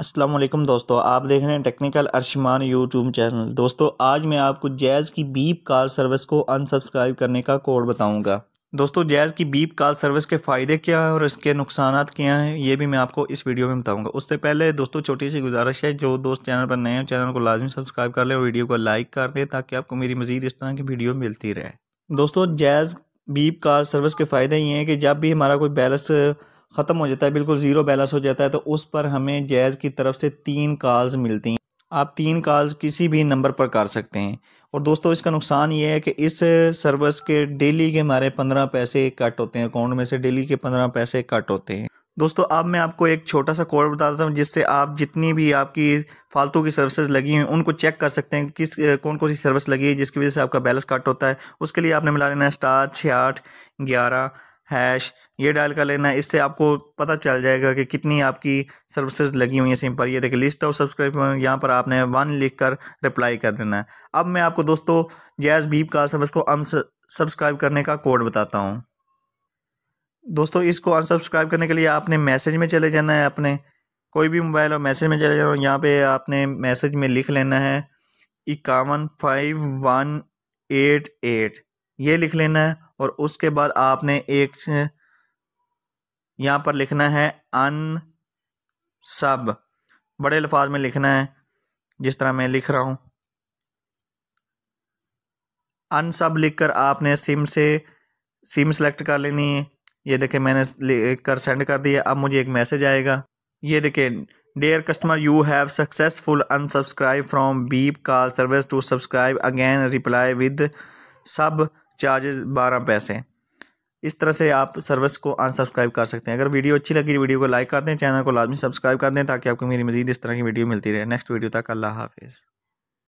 असलम दोस्तों आप देख रहे हैं टेक्निकल अर्शमान यूट्यूब चैनल दोस्तों आज मैं आपको जैज़ की बीप कार सर्विस को अनसब्सक्राइब करने का कोड बताऊंगा दोस्तों जैज़ की बीप कार सर्विस के फ़ायदे क्या हैं और इसके नुकसान क्या हैं ये भी मैं आपको इस वीडियो में बताऊंगा उससे पहले दोस्तों छोटी सी गुजारिश है जो दोस्त चैनल पर नए हैं चैनल को लाजमी सब्सक्राइब कर लें और वीडियो को लाइक कर दें ताकि आपको मेरी मज़ीद इस तरह की वीडियो मिलती रहे दोस्तों जैज़ बीप कार सर्विस के फ़ायदे ये हैं कि जब भी हमारा कोई बैलेंस ख़त्म हो जाता है बिल्कुल ज़ीरो बैलेंस हो जाता है तो उस पर हमें जैज़ की तरफ से तीन कॉल्स मिलती हैं आप तीन कॉल्स किसी भी नंबर पर कर सकते हैं और दोस्तों इसका नुकसान ये है कि इस सर्विस के डेली के हमारे पंद्रह पैसे कट होते हैं अकाउंट में से डेली के पंद्रह पैसे कट होते हैं दोस्तों अब मैं आपको एक छोटा सा कोड देता हूँ जिससे आप जितनी भी आपकी फालतू की सर्विसेज लगी हुई उनको चेक कर सकते हैं किस कौन कौन सी सर्विस लगी है जिसकी वजह से आपका बैलेंस कट होता है उसके लिए आपने मिला लेना है स्टार छियाठ ग्यारह हैश ये डायल कर लेना है इससे आपको पता चल जाएगा कि कितनी आपकी सर्विसेज लगी हुई हैं सिम पर ये देखिए लिस्ट ऑफ सब्सक्राइबर यहाँ पर आपने वन लिख कर रिप्लाई कर देना है अब मैं आपको दोस्तों जैस बीप का सर्विस को अनसब्सक्राइब करने का कोड बताता हूँ दोस्तों इसको अनसब्सक्राइब करने के लिए आपने मैसेज में चले जाना है अपने कोई भी मोबाइल और मैसेज में चले जाना यहाँ पर आपने मैसेज में लिख लेना है इक्यावन फाइव वन एट एट ये लिख लेना है और उसके बाद आपने एक यहाँ पर लिखना है अन सब बड़े अल्फाज में लिखना है जिस तरह मैं लिख रहा हूँ अन सब लिख कर आपने सिम से सिम सेलेक्ट कर लेनी है ये देखें मैंने कर सेंड कर दिया अब मुझे एक मैसेज आएगा ये देखें dear customer you have successful unsubscribe from beep call service to subscribe again reply with sub charges बारह पैसे इस तरह से आप सर्विस को अनसब्सक्राइब कर सकते हैं अगर वीडियो अच्छी लगी वीडियो को लाइक कर दें चैनल को लाजमी सब्सक्राइब कर दें ताकि आपको मेरी मजीद इस तरह की वीडियो मिलती रहे नेक्स्ट वीडियो तक अल्लाह हाफिज़